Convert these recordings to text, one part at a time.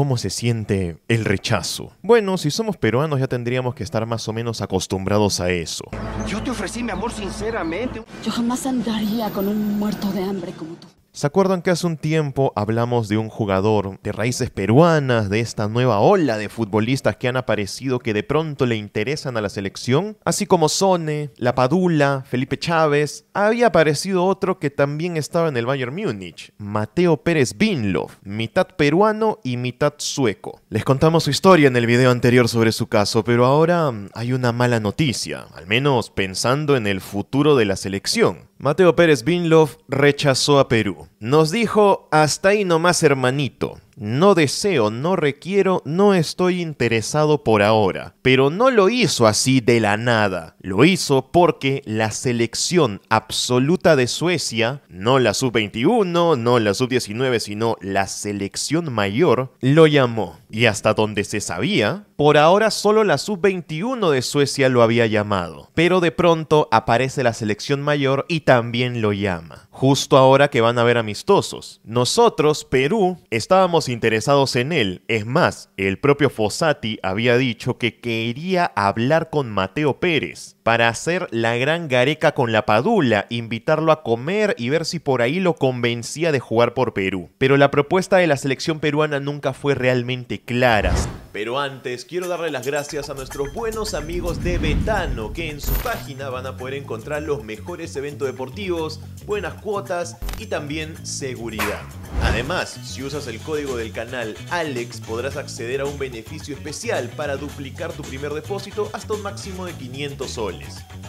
cómo se siente el rechazo. Bueno, si somos peruanos ya tendríamos que estar más o menos acostumbrados a eso. Yo te ofrecí mi amor sinceramente. Yo jamás andaría con un muerto de hambre como tú. ¿Se acuerdan que hace un tiempo hablamos de un jugador de raíces peruanas, de esta nueva ola de futbolistas que han aparecido que de pronto le interesan a la selección? Así como Sone, La Padula, Felipe Chávez, había aparecido otro que también estaba en el Bayern Múnich, Mateo Pérez Binlov, mitad peruano y mitad sueco. Les contamos su historia en el video anterior sobre su caso, pero ahora mm, hay una mala noticia, al menos pensando en el futuro de la selección. Mateo Pérez Binlov rechazó a Perú. Nos dijo, hasta ahí nomás hermanito no deseo, no requiero, no estoy interesado por ahora. Pero no lo hizo así de la nada. Lo hizo porque la selección absoluta de Suecia, no la sub-21, no la sub-19, sino la selección mayor, lo llamó. Y hasta donde se sabía, por ahora solo la sub-21 de Suecia lo había llamado. Pero de pronto aparece la selección mayor y también lo llama. Justo ahora que van a ver amistosos. Nosotros, Perú, estábamos interesados en él. Es más, el propio Fossati había dicho que quería hablar con Mateo Pérez para hacer la gran gareca con la Padula, invitarlo a comer y ver si por ahí lo convencía de jugar por Perú. Pero la propuesta de la selección peruana nunca fue realmente clara. Pero antes, quiero darle las gracias a nuestros buenos amigos de Betano, que en su página van a poder encontrar los mejores eventos deportivos, buenas cuotas y también seguridad. Además, si usas el código del canal Alex, podrás acceder a un beneficio especial para duplicar tu primer depósito hasta un máximo de 500 soles.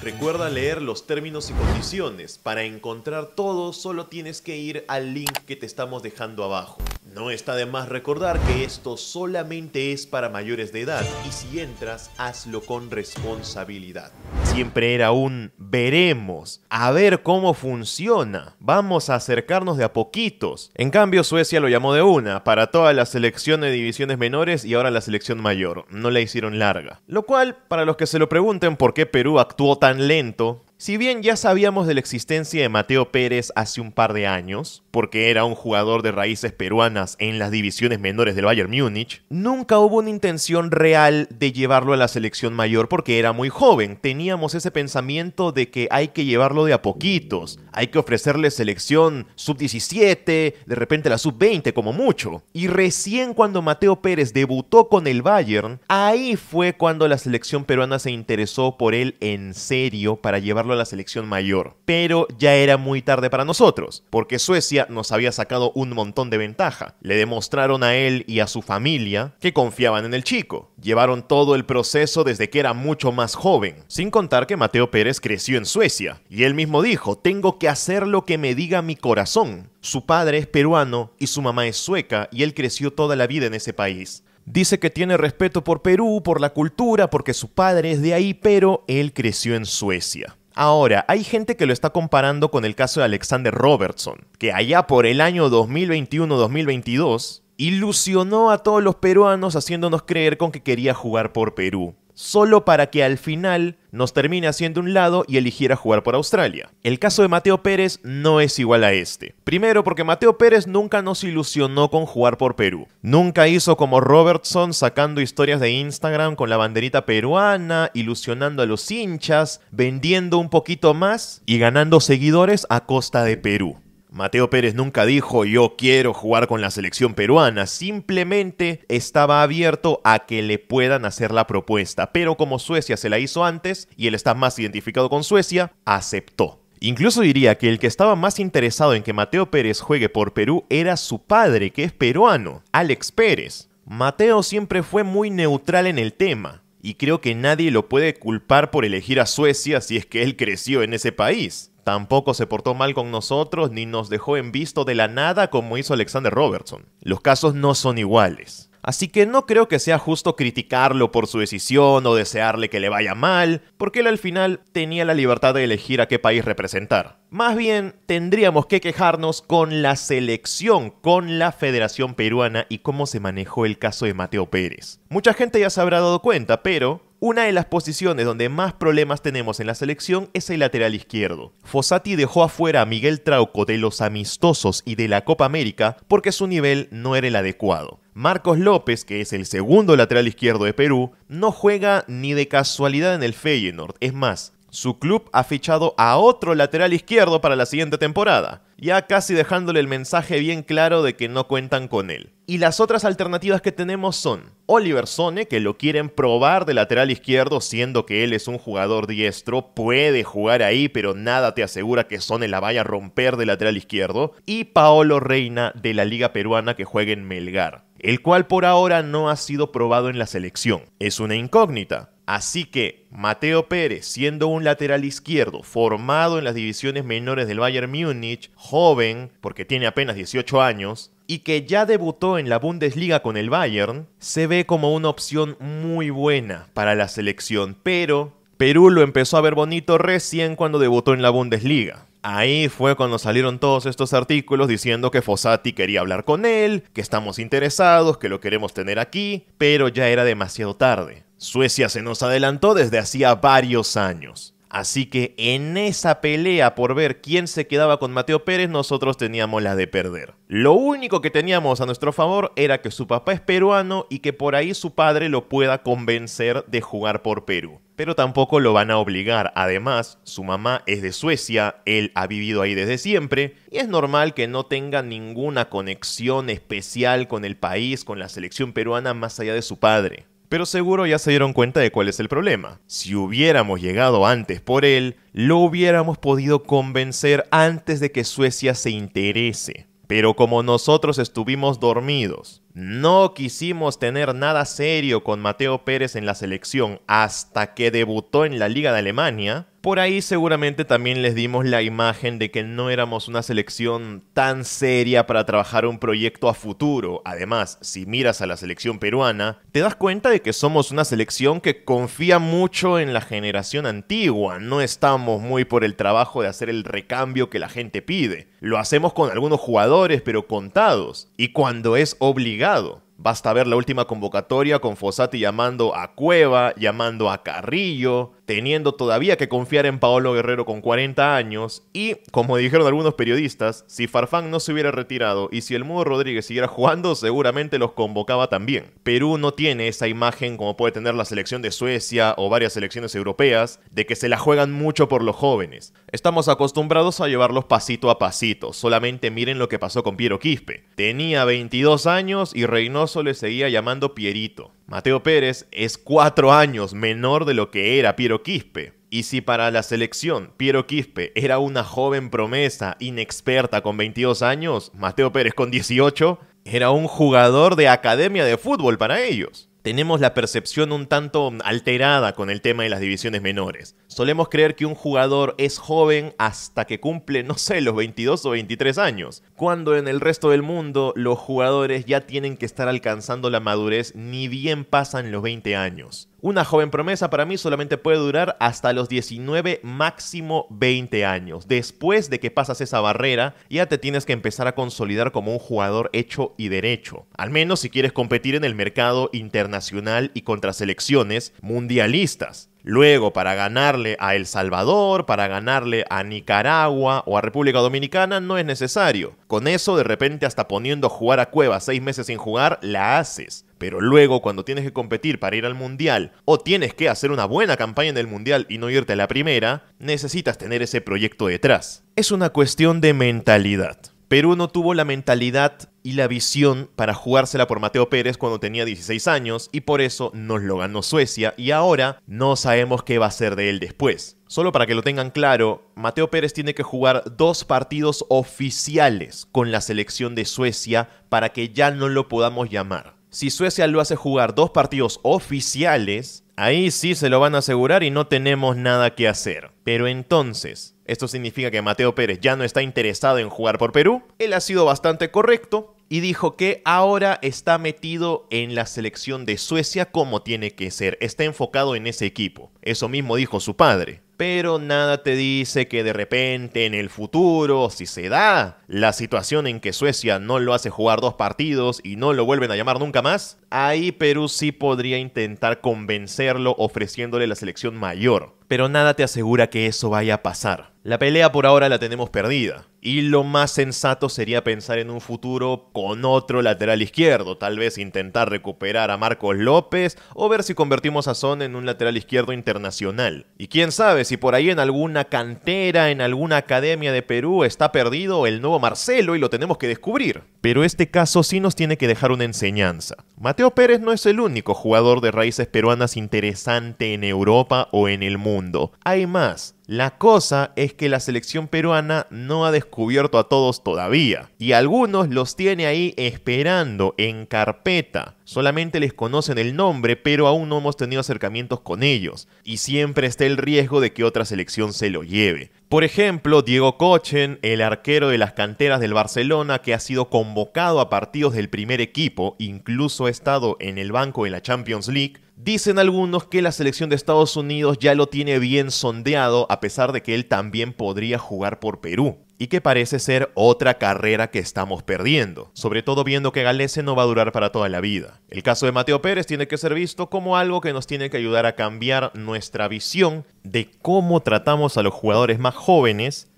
Recuerda leer los términos y condiciones. Para encontrar todo solo tienes que ir al link que te estamos dejando abajo. No está de más recordar que esto solamente es para mayores de edad y si entras, hazlo con responsabilidad. Siempre era un veremos, a ver cómo funciona, vamos a acercarnos de a poquitos. En cambio, Suecia lo llamó de una, para toda la selección de divisiones menores y ahora la selección mayor, no la hicieron larga. Lo cual, para los que se lo pregunten por qué Perú actuó tan lento, si bien ya sabíamos de la existencia de Mateo Pérez hace un par de años, porque era un jugador de raíces peruanas en las divisiones menores del Bayern Múnich, nunca hubo una intención real de llevarlo a la selección mayor porque era muy joven. Teníamos ese pensamiento de que hay que llevarlo de a poquitos, hay que ofrecerle selección sub-17, de repente la sub-20 como mucho. Y recién cuando Mateo Pérez debutó con el Bayern, ahí fue cuando la selección peruana se interesó por él en serio para llevarlo a la selección mayor. Pero ya era muy tarde para nosotros, porque Suecia nos había sacado un montón de ventaja. Le demostraron a él y a su familia que confiaban en el chico. Llevaron todo el proceso desde que era mucho más joven, sin contar que Mateo Pérez creció en Suecia, y él mismo dijo, tengo que hacer lo que me diga mi corazón. Su padre es peruano y su mamá es sueca, y él creció toda la vida en ese país. Dice que tiene respeto por Perú, por la cultura, porque su padre es de ahí, pero él creció en Suecia. Ahora, hay gente que lo está comparando con el caso de Alexander Robertson, que allá por el año 2021-2022 ilusionó a todos los peruanos haciéndonos creer con que quería jugar por Perú solo para que al final nos termine haciendo un lado y eligiera jugar por Australia. El caso de Mateo Pérez no es igual a este. Primero porque Mateo Pérez nunca nos ilusionó con jugar por Perú. Nunca hizo como Robertson sacando historias de Instagram con la banderita peruana, ilusionando a los hinchas, vendiendo un poquito más y ganando seguidores a costa de Perú. Mateo Pérez nunca dijo yo quiero jugar con la selección peruana, simplemente estaba abierto a que le puedan hacer la propuesta, pero como Suecia se la hizo antes y él está más identificado con Suecia, aceptó. Incluso diría que el que estaba más interesado en que Mateo Pérez juegue por Perú era su padre, que es peruano, Alex Pérez. Mateo siempre fue muy neutral en el tema, y creo que nadie lo puede culpar por elegir a Suecia si es que él creció en ese país. Tampoco se portó mal con nosotros ni nos dejó en visto de la nada como hizo Alexander Robertson. Los casos no son iguales así que no creo que sea justo criticarlo por su decisión o desearle que le vaya mal, porque él al final tenía la libertad de elegir a qué país representar. Más bien, tendríamos que quejarnos con la selección, con la Federación Peruana y cómo se manejó el caso de Mateo Pérez. Mucha gente ya se habrá dado cuenta, pero una de las posiciones donde más problemas tenemos en la selección es el lateral izquierdo. Fossati dejó afuera a Miguel Trauco de los amistosos y de la Copa América porque su nivel no era el adecuado. Marcos López, que es el segundo lateral izquierdo de Perú, no juega ni de casualidad en el Feyenoord. Es más, su club ha fichado a otro lateral izquierdo para la siguiente temporada, ya casi dejándole el mensaje bien claro de que no cuentan con él. Y las otras alternativas que tenemos son Oliver Sone, que lo quieren probar de lateral izquierdo, siendo que él es un jugador diestro, puede jugar ahí, pero nada te asegura que Sone la vaya a romper de lateral izquierdo, y Paolo Reina de la Liga Peruana que juega en Melgar el cual por ahora no ha sido probado en la selección. Es una incógnita. Así que Mateo Pérez, siendo un lateral izquierdo formado en las divisiones menores del Bayern Múnich, joven, porque tiene apenas 18 años, y que ya debutó en la Bundesliga con el Bayern, se ve como una opción muy buena para la selección, pero Perú lo empezó a ver bonito recién cuando debutó en la Bundesliga. Ahí fue cuando salieron todos estos artículos diciendo que Fossati quería hablar con él, que estamos interesados, que lo queremos tener aquí, pero ya era demasiado tarde. Suecia se nos adelantó desde hacía varios años. Así que en esa pelea por ver quién se quedaba con Mateo Pérez, nosotros teníamos la de perder. Lo único que teníamos a nuestro favor era que su papá es peruano y que por ahí su padre lo pueda convencer de jugar por Perú pero tampoco lo van a obligar. Además, su mamá es de Suecia, él ha vivido ahí desde siempre, y es normal que no tenga ninguna conexión especial con el país, con la selección peruana, más allá de su padre. Pero seguro ya se dieron cuenta de cuál es el problema. Si hubiéramos llegado antes por él, lo hubiéramos podido convencer antes de que Suecia se interese. Pero como nosotros estuvimos dormidos, no quisimos tener nada serio con Mateo Pérez en la selección hasta que debutó en la Liga de Alemania, por ahí seguramente también les dimos la imagen de que no éramos una selección tan seria para trabajar un proyecto a futuro. Además, si miras a la selección peruana, te das cuenta de que somos una selección que confía mucho en la generación antigua. No estamos muy por el trabajo de hacer el recambio que la gente pide. Lo hacemos con algunos jugadores, pero contados. Y cuando es obligado. Basta ver la última convocatoria con Fossati llamando a Cueva, llamando a Carrillo, teniendo todavía que confiar en Paolo Guerrero con 40 años y, como dijeron algunos periodistas, si Farfán no se hubiera retirado y si el Mudo Rodríguez siguiera jugando, seguramente los convocaba también. Perú no tiene esa imagen como puede tener la selección de Suecia o varias selecciones europeas de que se la juegan mucho por los jóvenes. Estamos acostumbrados a llevarlos pasito a pasito, solamente miren lo que pasó con Piero Quispe. Tenía 22 años y Reynoso le seguía llamando Pierito. Mateo Pérez es cuatro años menor de lo que era Piero Quispe. Y si para la selección Piero Quispe era una joven promesa inexperta con 22 años, Mateo Pérez con 18 era un jugador de academia de fútbol para ellos tenemos la percepción un tanto alterada con el tema de las divisiones menores. Solemos creer que un jugador es joven hasta que cumple, no sé, los 22 o 23 años, cuando en el resto del mundo los jugadores ya tienen que estar alcanzando la madurez ni bien pasan los 20 años. Una joven promesa para mí solamente puede durar hasta los 19, máximo 20 años. Después de que pasas esa barrera, ya te tienes que empezar a consolidar como un jugador hecho y derecho. Al menos si quieres competir en el mercado internacional y contra selecciones mundialistas. Luego, para ganarle a El Salvador, para ganarle a Nicaragua o a República Dominicana, no es necesario. Con eso, de repente, hasta poniendo a jugar a Cueva seis meses sin jugar, la haces. Pero luego, cuando tienes que competir para ir al Mundial, o tienes que hacer una buena campaña en el Mundial y no irte a la primera, necesitas tener ese proyecto detrás. Es una cuestión de mentalidad. Perú no tuvo la mentalidad y la visión para jugársela por Mateo Pérez cuando tenía 16 años y por eso nos lo ganó Suecia y ahora no sabemos qué va a ser de él después. Solo para que lo tengan claro, Mateo Pérez tiene que jugar dos partidos oficiales con la selección de Suecia para que ya no lo podamos llamar. Si Suecia lo hace jugar dos partidos oficiales, ahí sí se lo van a asegurar y no tenemos nada que hacer. Pero entonces, esto significa que Mateo Pérez ya no está interesado en jugar por Perú. Él ha sido bastante correcto y dijo que ahora está metido en la selección de Suecia como tiene que ser. Está enfocado en ese equipo. Eso mismo dijo su padre pero nada te dice que de repente en el futuro, si se da la situación en que Suecia no lo hace jugar dos partidos y no lo vuelven a llamar nunca más, ahí Perú sí podría intentar convencerlo ofreciéndole la selección mayor pero nada te asegura que eso vaya a pasar. La pelea por ahora la tenemos perdida, y lo más sensato sería pensar en un futuro con otro lateral izquierdo, tal vez intentar recuperar a Marcos López o ver si convertimos a Son en un lateral izquierdo internacional. Y quién sabe si por ahí en alguna cantera, en alguna academia de Perú está perdido el nuevo Marcelo y lo tenemos que descubrir. Pero este caso sí nos tiene que dejar una enseñanza. Mateo Pérez no es el único jugador de raíces peruanas interesante en Europa o en el mundo. Hay más. La cosa es que la selección peruana no ha descubierto a todos todavía y algunos los tiene ahí esperando en carpeta. Solamente les conocen el nombre, pero aún no hemos tenido acercamientos con ellos y siempre está el riesgo de que otra selección se lo lleve. Por ejemplo, Diego Cochen, el arquero de las canteras del Barcelona que ha sido convocado a partidos del primer equipo, incluso ha estado en el banco de la Champions League, Dicen algunos que la selección de Estados Unidos ya lo tiene bien sondeado, a pesar de que él también podría jugar por Perú, y que parece ser otra carrera que estamos perdiendo, sobre todo viendo que Galese no va a durar para toda la vida. El caso de Mateo Pérez tiene que ser visto como algo que nos tiene que ayudar a cambiar nuestra visión de cómo tratamos a los jugadores más jóvenes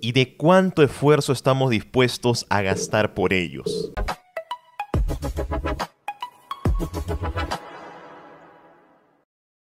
y de cuánto esfuerzo estamos dispuestos a gastar por ellos.